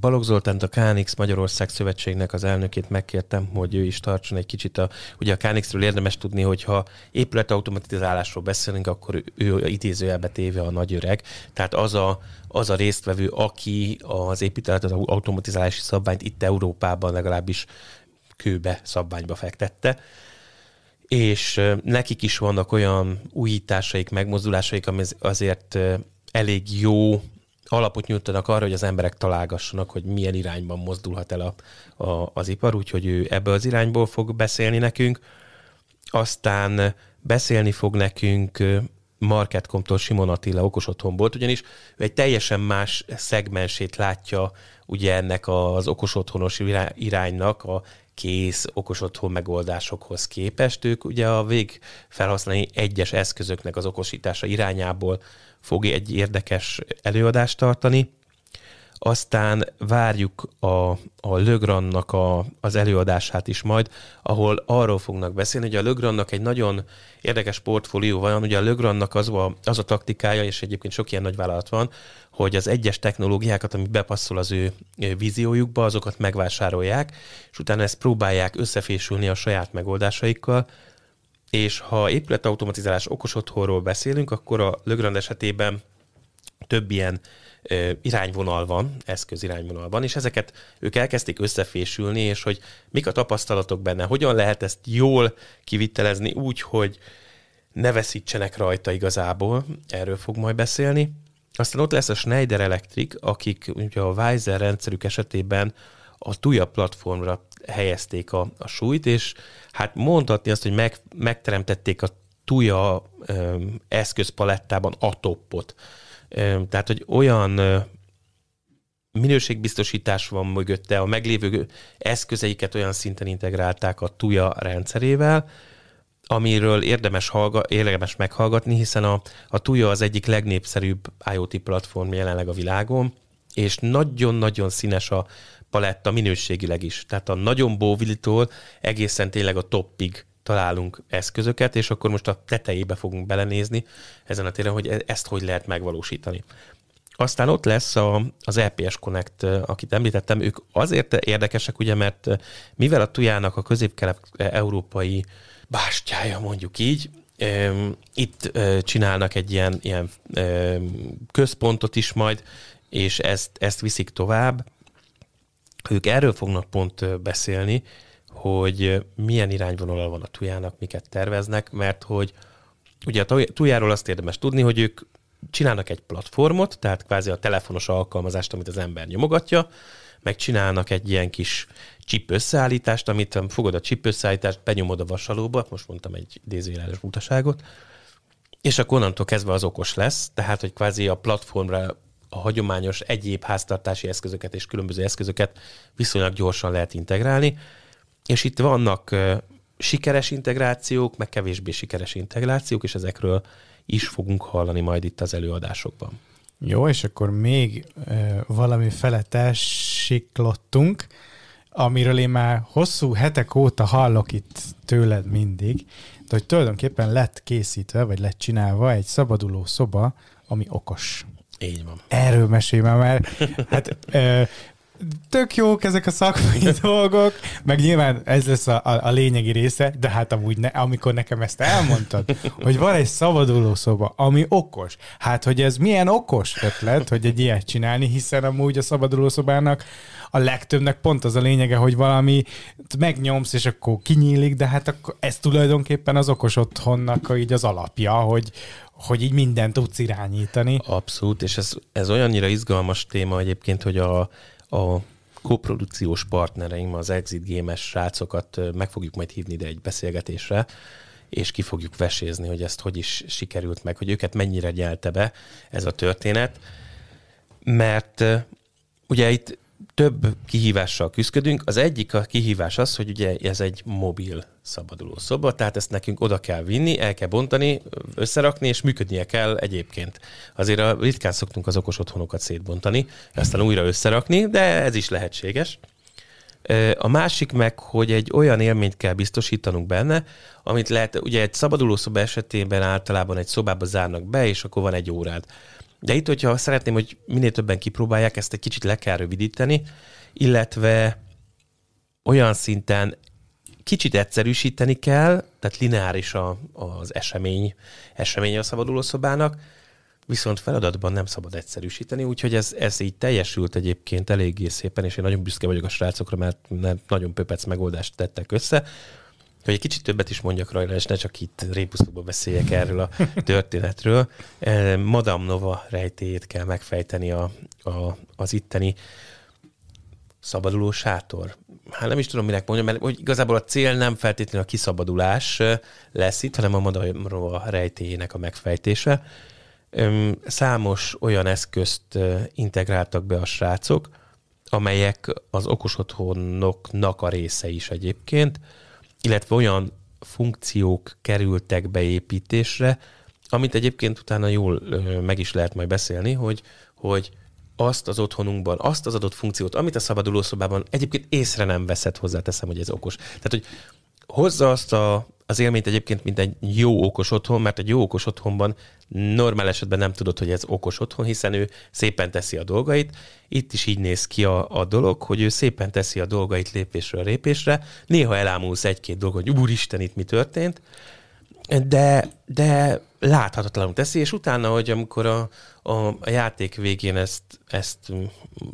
Balogh Zoltánt a KNX Magyarország Szövetségnek az elnökét megkértem, hogy ő is tartson egy kicsit a, ugye a KNX-ről érdemes tudni, hogy ha épületautomatizálásról beszélünk, akkor ő, ő idézőjelbe téve a nagy öreg. Tehát az a, az a résztvevő, aki az épület az automatizálási szabványt itt Európában legalábbis kőbe szabványba fektette és nekik is vannak olyan újításaik, megmozdulásaik, ami azért elég jó alapot nyújtanak arra, hogy az emberek találgassanak, hogy milyen irányban mozdulhat el a, a, az ipar, úgyhogy ő ebből az irányból fog beszélni nekünk. Aztán beszélni fog nekünk Marketcomtól Simon Attila okos volt, ugyanis ő egy teljesen más szegmensét látja ugye ennek az okos otthonos iránynak a kész okos otthon megoldásokhoz képest. Ők ugye a vég felhasználni egyes eszközöknek az okosítása irányából fog egy érdekes előadást tartani aztán várjuk a, a Lögrannak a, az előadását is majd, ahol arról fognak beszélni, hogy a Lögrannak egy nagyon érdekes portfólió van, ugye a Lögrannak az a, az a taktikája, és egyébként sok ilyen nagyvállalat van, hogy az egyes technológiákat, ami bepasszol az ő víziójukba, azokat megvásárolják, és utána ezt próbálják összefésülni a saját megoldásaikkal, és ha épületautomatizálás okos otthonról beszélünk, akkor a Lögrand esetében több ilyen irányvonal van, eszközirányvonal van, és ezeket ők elkezdték összefésülni, és hogy mik a tapasztalatok benne, hogyan lehet ezt jól kivitelezni úgy, hogy ne veszítsenek rajta igazából, erről fog majd beszélni. Aztán ott lesz a Schneider Electric, akik ugye a Weiser rendszerük esetében a Tuya platformra helyezték a, a súlyt, és hát mondhatni azt, hogy meg, megteremtették a Tuya ö, eszközpalettában a toppot tehát, hogy olyan minőségbiztosítás van mögötte, a meglévő eszközeiket olyan szinten integrálták a tuja rendszerével, amiről érdemes, hallga, érdemes meghallgatni, hiszen a, a Tuya az egyik legnépszerűbb IoT platform jelenleg a világon, és nagyon-nagyon színes a paletta minőségileg is. Tehát a nagyon bóvilitól egészen tényleg a toppig találunk eszközöket, és akkor most a tetejébe fogunk belenézni ezen a téren, hogy e- ezt hogy lehet megvalósítani. Aztán ott lesz a, az EPS Connect, eh, akit említettem, ők azért érdekesek, ugye, mert eh, mivel a tujának a közép eh, európai bástyája, mondjuk így, itt csinálnak egy ilyen, ilyen központot is majd, és ezt, ezt viszik tovább. Ők erről fognak pont beszélni, hogy milyen irányvonala van a tujának, miket terveznek, mert hogy ugye a tujáról azt érdemes tudni, hogy ők csinálnak egy platformot, tehát kvázi a telefonos alkalmazást, amit az ember nyomogatja, meg csinálnak egy ilyen kis chip összeállítást, amit fogod a chip összeállítást, benyomod a vasalóba, most mondtam egy idézőjeles butaságot, és akkor onnantól kezdve az okos lesz, tehát hogy kvázi a platformra a hagyományos egyéb háztartási eszközöket és különböző eszközöket viszonylag gyorsan lehet integrálni, és itt vannak sikeres integrációk, meg kevésbé sikeres integrációk, és ezekről is fogunk hallani majd itt az előadásokban. Jó, és akkor még valami felett elsiklottunk, amiről én már hosszú hetek óta hallok itt tőled mindig, de hogy tulajdonképpen lett készítve, vagy lett csinálva egy szabaduló szoba, ami okos. Így van. Erről mesélj már, mert hát ö, tök jók ezek a szakmai dolgok, meg nyilván ez lesz a, a, a lényegi része, de hát amúgy ne, amikor nekem ezt elmondtad, hogy van egy szabaduló szoba, ami okos. Hát, hogy ez milyen okos ötlet, hogy egy ilyet csinálni, hiszen amúgy a szabaduló szobának a legtöbbnek pont az a lényege, hogy valami megnyomsz, és akkor kinyílik, de hát akkor ez tulajdonképpen az okos otthonnak így az alapja, hogy, hogy így mindent tudsz irányítani. Abszolút, és ez, ez olyannyira izgalmas téma egyébként, hogy a a koprodukciós partnereim, az Exit Games srácokat meg fogjuk majd hívni ide egy beszélgetésre, és ki fogjuk vesézni, hogy ezt hogy is sikerült meg, hogy őket mennyire gyelte be ez a történet, mert ugye itt több kihívással küzdködünk. Az egyik a kihívás az, hogy ugye ez egy mobil szabaduló szoba, tehát ezt nekünk oda kell vinni, el kell bontani, összerakni, és működnie kell egyébként. Azért a, ritkán szoktunk az okos otthonokat szétbontani, aztán újra összerakni, de ez is lehetséges. A másik meg, hogy egy olyan élményt kell biztosítanunk benne, amit lehet, ugye egy szabaduló szoba esetében általában egy szobába zárnak be, és akkor van egy órád. De itt, hogyha szeretném, hogy minél többen kipróbálják, ezt egy kicsit le kell rövidíteni, illetve olyan szinten kicsit egyszerűsíteni kell, tehát lineáris a, az esemény, esemény a szabadulószobának, viszont feladatban nem szabad egyszerűsíteni, úgyhogy ez, ez így teljesült egyébként eléggé szépen, és én nagyon büszke vagyok a srácokra, mert nagyon pöpec megoldást tettek össze hogy egy kicsit többet is mondjak rajta, és ne csak itt répusztóba beszéljek erről a történetről. Eh, Madame Nova rejtéjét kell megfejteni a, a, az itteni szabaduló sátor. Hát nem is tudom, minek mondjam, mert hogy igazából a cél nem feltétlenül a kiszabadulás eh, lesz itt, hanem a Madame Nova rejtéjének a megfejtése. Számos olyan eszközt eh, integráltak be a srácok, amelyek az okos otthonoknak a része is egyébként, illetve olyan funkciók kerültek beépítésre, amit egyébként utána jól meg is lehet majd beszélni, hogy, hogy azt az otthonunkban, azt az adott funkciót, amit a szabadulószobában egyébként észre nem veszed hozzá, teszem, hogy ez okos. Tehát, hogy hozza azt a az élményt egyébként, mint egy jó okos otthon, mert egy jó okos otthonban normál esetben nem tudod, hogy ez okos otthon, hiszen ő szépen teszi a dolgait. Itt is így néz ki a, a dolog, hogy ő szépen teszi a dolgait lépésről lépésre. Néha elámulsz egy-két dolgot, hogy úristen, itt mi történt, de, de láthatatlanul teszi, és utána, hogy amikor a, a, a játék végén ezt, ezt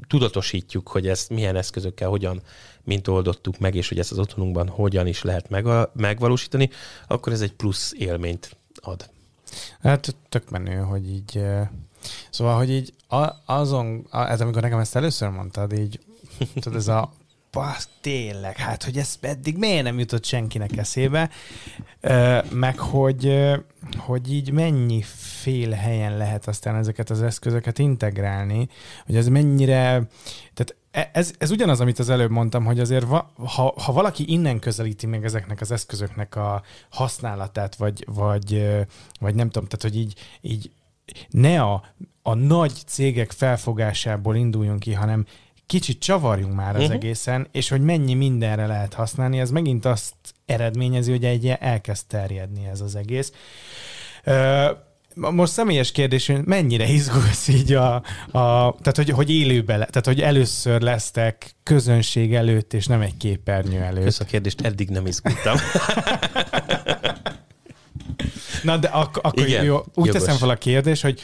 tudatosítjuk, hogy ezt milyen eszközökkel hogyan mint oldottuk meg, és hogy ezt az otthonunkban hogyan is lehet megvalósítani, akkor ez egy plusz élményt ad. Hát tök menő, hogy így... Szóval, hogy így azon, ez amikor nekem ezt először mondtad, így tudod, ez a basz, tényleg, hát hogy ez eddig miért nem jutott senkinek eszébe, meg hogy, hogy így mennyi fél helyen lehet aztán ezeket az eszközöket integrálni, hogy ez mennyire, tehát E, ez, ez ugyanaz, amit az előbb mondtam, hogy azért va, ha, ha valaki innen közelíti meg ezeknek az eszközöknek a használatát, vagy, vagy, vagy nem tudom, tehát hogy így, így ne a, a nagy cégek felfogásából induljon ki, hanem kicsit csavarjunk már az uh-huh. egészen, és hogy mennyi mindenre lehet használni, ez megint azt eredményezi, hogy egy elkezd terjedni ez az egész. Ö- most személyes kérdés, mennyire izgulsz így a, a tehát hogy, hogy élőbe, le, tehát hogy először lesztek közönség előtt, és nem egy képernyő előtt. Kösz a kérdést, eddig nem izgultam. Na de ak- akkor Igen, jó, úgy jogos. teszem fel a kérdés, hogy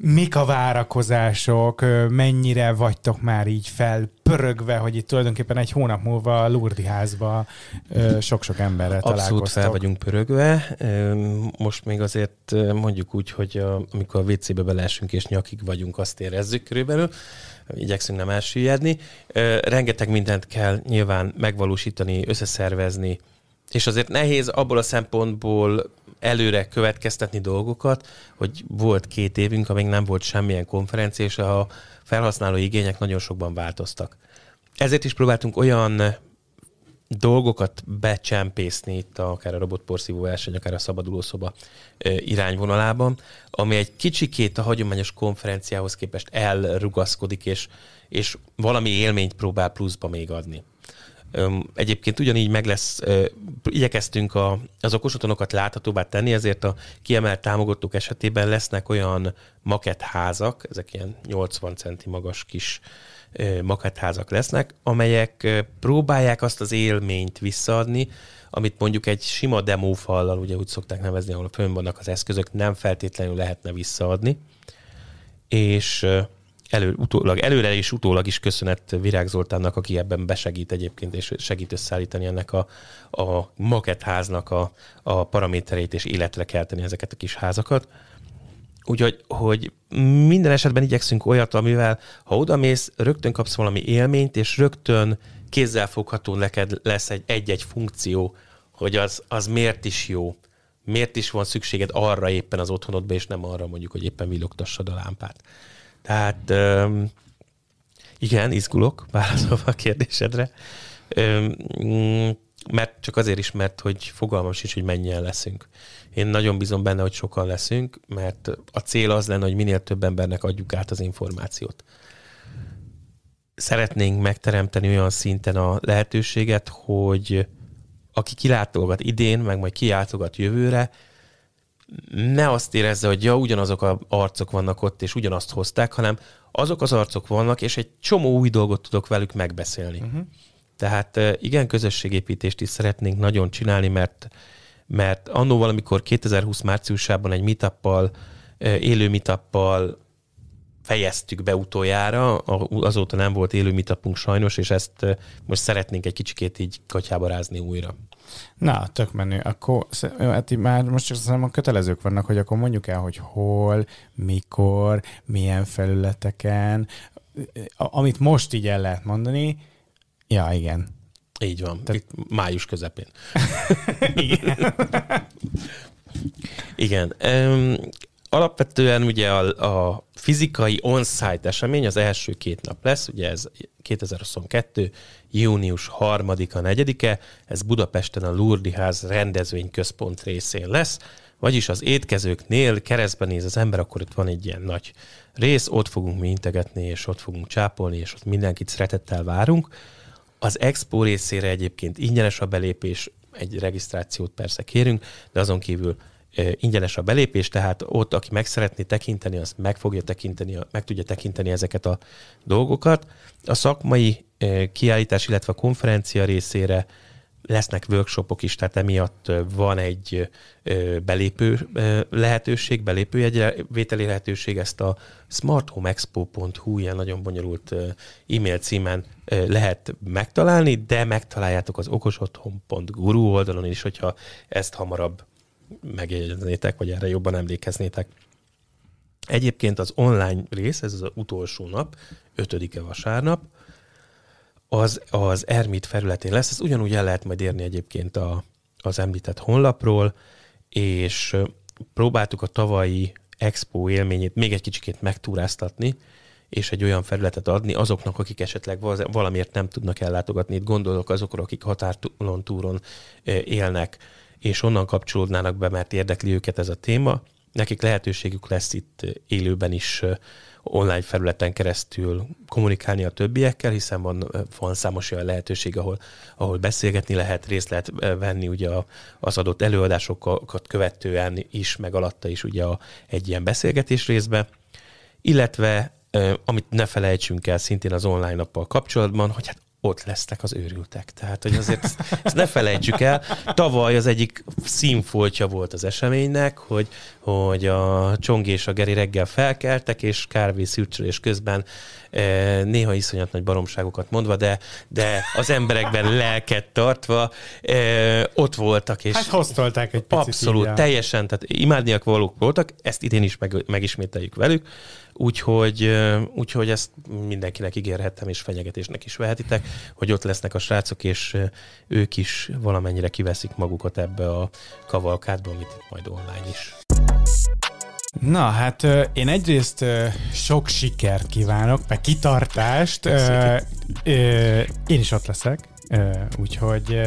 mik a várakozások, mennyire vagytok már így felpörögve, hogy itt tulajdonképpen egy hónap múlva a Lurdi házba sok-sok emberrel Abszolút találkoztok. Abszolút fel vagyunk pörögve. Most még azért mondjuk úgy, hogy amikor a WC-be belesünk és nyakig vagyunk, azt érezzük körülbelül. Igyekszünk nem elsüllyedni. Rengeteg mindent kell nyilván megvalósítani, összeszervezni, és azért nehéz abból a szempontból előre következtetni dolgokat, hogy volt két évünk, amíg nem volt semmilyen konferencia, és a felhasználó igények nagyon sokban változtak. Ezért is próbáltunk olyan dolgokat becsempészni itt a, akár a robotporszívó verseny, akár a szabadulószoba irányvonalában, ami egy kicsikét a hagyományos konferenciához képest elrugaszkodik, és, és valami élményt próbál pluszba még adni. Egyébként ugyanígy meg lesz, igyekeztünk a, az okosotonokat láthatóbbá tenni, ezért a kiemelt támogatók esetében lesznek olyan maketházak, ezek ilyen 80 centi magas kis maketházak lesznek, amelyek próbálják azt az élményt visszaadni, amit mondjuk egy sima demófallal, ugye úgy szokták nevezni, ahol fönn vannak az eszközök, nem feltétlenül lehetne visszaadni. És elő, utólag, előre és utólag is köszönet Virág Zoltánnak, aki ebben besegít egyébként, és segít összeállítani ennek a, a maketháznak a, a paramétereit, és életre kelteni ezeket a kis házakat. Úgyhogy hogy minden esetben igyekszünk olyat, amivel ha odamész, rögtön kapsz valami élményt, és rögtön kézzelfogható neked lesz egy, egy-egy funkció, hogy az, az miért is jó, miért is van szükséged arra éppen az otthonodba, és nem arra mondjuk, hogy éppen villogtassad a lámpát. Tehát um, igen, izgulok, válaszolva a kérdésedre. Um, mert csak azért is, mert hogy fogalmam sincs, hogy mennyien leszünk. Én nagyon bízom benne, hogy sokan leszünk, mert a cél az lenne, hogy minél több embernek adjuk át az információt. Szeretnénk megteremteni olyan szinten a lehetőséget, hogy aki kilátogat idén, meg majd kilátogat jövőre, ne azt érezze, hogy ja, ugyanazok a arcok vannak ott, és ugyanazt hozták, hanem azok az arcok vannak, és egy csomó új dolgot tudok velük megbeszélni. Uh-huh. Tehát igen, közösségépítést is szeretnénk nagyon csinálni, mert mert annó valamikor 2020 márciusában egy mitappal élő mitappal fejeztük be utoljára, azóta nem volt élő mitappunk sajnos, és ezt most szeretnénk egy kicsikét így katyába rázni újra. Na, tök menő. Akkor hát már most csak szerintem a kötelezők vannak, hogy akkor mondjuk el, hogy hol, mikor, milyen felületeken, amit most így el lehet mondani, ja, igen. Így van. Te... Itt május közepén. igen. igen alapvetően ugye a, a fizikai on-site esemény az első két nap lesz, ugye ez 2022. június 3-a, 4-e, ez Budapesten a Lurdi Ház rendezvényközpont részén lesz, vagyis az étkezőknél keresztben néz az ember, akkor itt van egy ilyen nagy rész, ott fogunk mi integetni, és ott fogunk csápolni, és ott mindenkit szeretettel várunk. Az expo részére egyébként ingyenes a belépés, egy regisztrációt persze kérünk, de azon kívül ingyenes a belépés, tehát ott, aki meg szeretné tekinteni, azt meg fogja tekinteni, meg tudja tekinteni ezeket a dolgokat. A szakmai kiállítás, illetve a konferencia részére lesznek workshopok is, tehát emiatt van egy belépő lehetőség, belépő egy vételi lehetőség, ezt a smarthomeexpo.hu ilyen nagyon bonyolult e-mail címen lehet megtalálni, de megtaláljátok az okosotthon.guru oldalon is, hogyha ezt hamarabb megjegyeznétek, vagy erre jobban emlékeznétek. Egyébként az online rész, ez az utolsó nap, ötödike vasárnap, az az Ermit felületén lesz, ez ugyanúgy el lehet majd érni egyébként a, az említett honlapról, és próbáltuk a tavalyi expo élményét még egy kicsikét megtúráztatni, és egy olyan felületet adni azoknak, akik esetleg valamiért nem tudnak ellátogatni. Itt gondolok azokra, akik határtúron túron élnek, és onnan kapcsolódnának be, mert érdekli őket ez a téma. Nekik lehetőségük lesz itt élőben is online felületen keresztül kommunikálni a többiekkel, hiszen van, van számos olyan lehetőség, ahol, ahol beszélgetni lehet, részt lehet venni ugye az adott előadásokat követően is, meg alatta is ugye a, egy ilyen beszélgetés részbe, illetve amit ne felejtsünk el szintén az online nappal kapcsolatban, hogy hát ott lesznek az őrültek. Tehát, hogy azért ezt ne felejtsük el. Tavaly az egyik színfoltja volt az eseménynek, hogy, hogy a Csong és a Geri reggel felkeltek, és kárvé szürcsölés közben e, néha iszonyat nagy baromságokat mondva, de, de az emberekben lelket tartva e, ott voltak. És hát hoztolták egy picit. Abszolút, így, teljesen, tehát imádniak valók voltak, ezt idén is meg, megismételjük velük, úgyhogy, úgyhogy ezt mindenkinek ígérhettem, és fenyegetésnek is vehetitek, hogy ott lesznek a srácok, és ők is valamennyire kiveszik magukat ebbe a kavalkádba, amit itt majd online is. Na, hát én egyrészt sok sikert kívánok, meg kitartást. Én is ott leszek. Úgyhogy,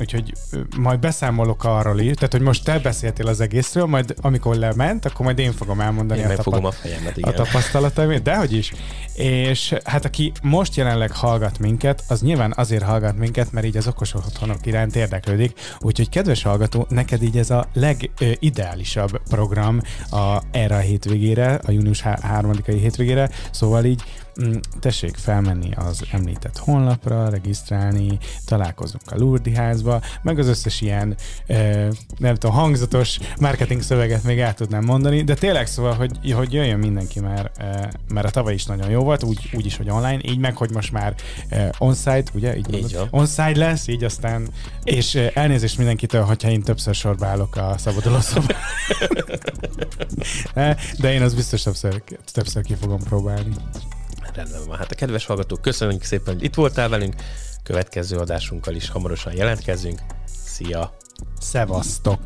úgyhogy majd beszámolok arról is, tehát hogy most te beszéltél az egészről, majd amikor lement, akkor majd én fogom elmondani én a, tapa- a, fejemet, a tapasztalataimét, dehogy is. És hát aki most jelenleg hallgat minket, az nyilván azért hallgat minket, mert így az okos otthonok iránt érdeklődik. Úgyhogy kedves hallgató, neked így ez a legideálisabb program a, erre a hétvégére, a június 3-ai hétvégére, szóval így Mm, tessék felmenni az említett honlapra, regisztrálni, találkozunk a Lurdi házba, meg az összes ilyen, nem tudom, hangzatos marketing szöveget még el tudnám mondani, de tényleg szóval, hogy, hogy jöjjön mindenki már, mert a tavaly is nagyon jó volt, úgy, úgy is, hogy online, így meg, hogy most már onsite, ugye? Így, így on onsite lesz, így aztán, és elnézést mindenkitől, hogyha én többször sorba állok a szobában. de én az biztos többször, többször ki fogom próbálni. Rendben van. Hát a kedves hallgatók, köszönjük szépen, hogy itt voltál velünk. Következő adásunkkal is hamarosan jelentkezünk. Szia! Szevasztok!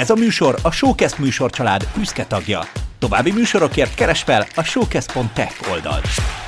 Ez a műsor a Showcast műsorcsalád büszke tagja. További műsorokért keresd fel a showcast.tech oldalt.